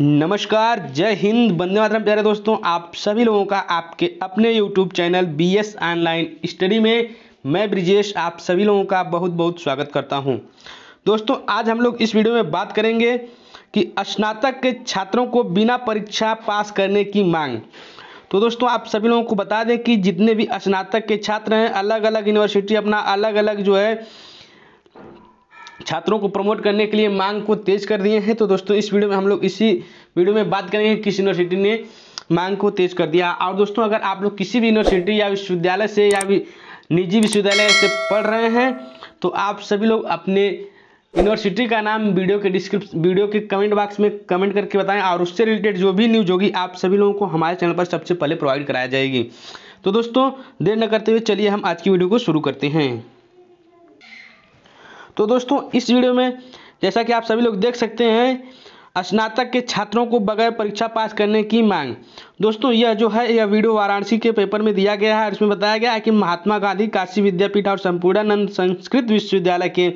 नमस्कार जय हिंद बंदे मातरम प्यारे दोस्तों आप सभी लोगों का आपके अपने YouTube channel B S online study में मैं ब्रिजेश आप सभी लोगों का बहुत बहुत स्वागत करता हूं दोस्तों आज हम लोग इस वीडियो में बात करेंगे कि स्नातक के छात्रों को बिना परीक्षा पास करने की मांग तो दोस्तों आप सभी लोगों को बता दें कि जितने भी स्नातक के छात्र हैं अलग अलग यूनिवर्सिटी अपना अलग अलग जो है छात्रों को प्रमोट करने के लिए मांग को तेज कर दिए हैं तो दोस्तों इस वीडियो में हम लोग इसी वीडियो में बात करेंगे किस यूनिवर्सिटी ने मांग को तेज कर दिया और दोस्तों अगर आप लोग किसी भी यूनिवर्सिटी या विश्वविद्यालय से या भी निजी विश्वविद्यालय से पढ़ रहे हैं तो आप सभी लोग अपने यूनिवर्सिटी का नाम वीडियो के डिस्क्रिप्स वीडियो के कमेंट बॉक्स में कमेंट करके बताएं और उससे रिलेटेड जो भी न्यूज होगी आप सभी लोगों को हमारे चैनल पर सबसे पहले प्रोवाइड कराया जाएगी तो दोस्तों देर न करते हुए चलिए हम आज की वीडियो को शुरू करते हैं तो दोस्तों इस वीडियो में जैसा कि आप सभी लोग देख सकते हैं स्नातक के छात्रों को बगैर परीक्षा पास करने की मांग दोस्तों यह जो है यह वीडियो वाराणसी के पेपर में दिया गया है और इसमें बताया गया है कि महात्मा गांधी काशी विद्यापीठ और संपूर्णानंद संस्कृत विश्वविद्यालय के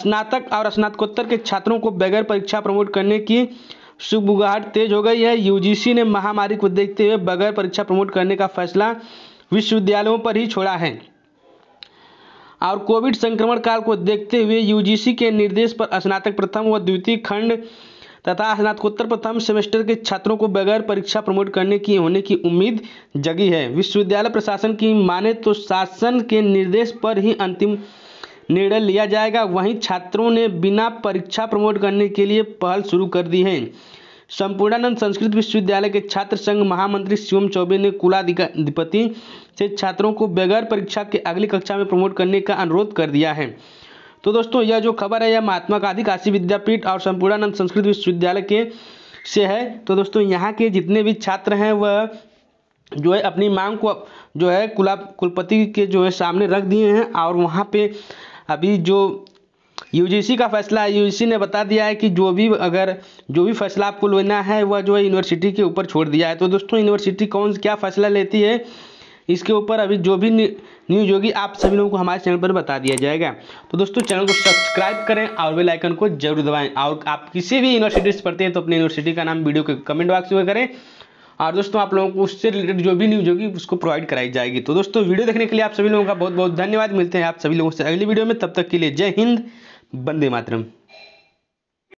स्नातक और स्नातकोत्तर के छात्रों को बगैर परीक्षा प्रमोट करने की सुगबुगाहट तेज हो गई है यूजीसी ने महामारी को देखते हुए बगैर परीक्षा प्रमोट करने का फैसला विश्वविद्यालयों पर ही छोड़ा है और कोविड संक्रमण काल को देखते हुए यूजीसी के निर्देश पर स्नातक प्रथम व द्वितीय खंड तथा स्नातकोत्तर प्रथम सेमेस्टर के छात्रों को बगैर परीक्षा प्रमोट करने की होने की उम्मीद जगी है विश्वविद्यालय प्रशासन की माने तो शासन के निर्देश पर ही अंतिम निर्णय लिया जाएगा वहीं छात्रों ने बिना परीक्षा प्रमोट करने के लिए पहल शुरू कर दी है संपूर्णानंद संस्कृत विश्वविद्यालय के छात्र संघ महामंत्री शिवम चौबे ने कुलाधिपति से छात्रों को बगैर परीक्षा के अगली कक्षा में प्रमोट करने का अनुरोध कर दिया है तो दोस्तों यह जो खबर है यह महात्मा गांधी काशी विद्यापीठ और संपूर्णानंद संस्कृत विश्वविद्यालय के से है तो दोस्तों यहाँ के जितने भी छात्र हैं वह जो है अपनी मांग को जो है कुला कुलपति के जो है सामने रख दिए हैं और वहाँ पे अभी जो यूजीसी का फैसला है यूजीसी ने बता दिया है कि जो भी अगर जो भी फैसला आपको लेना है वह जो है यूनिवर्सिटी के ऊपर छोड़ दिया है तो दोस्तों यूनिवर्सिटी कौन क्या फैसला लेती है इसके ऊपर अभी जो भी न्यूज होगी आप सभी लोगों को हमारे चैनल पर बता दिया जाएगा तो दोस्तों चैनल को सब्सक्राइब करें और बेल आइकन को जरूर दबाएं और आप किसी भी यूनिवर्सिटी से पढ़ते हैं तो अपनी यूनिवर्सिटी का नाम वीडियो के कमेंट बॉक्स में करें और दोस्तों आप लोगों को उससे रिलेटेड जो भी न्यूज होगी उसको प्रोवाइड कराई जाएगी तो दोस्तों वीडियो देखने के लिए आप सभी लोगों का बहुत बहुत धन्यवाद मिलते हैं आप सभी लोगों से अगली वीडियो में तब तक के लिए जय हिंद वंदे मातरम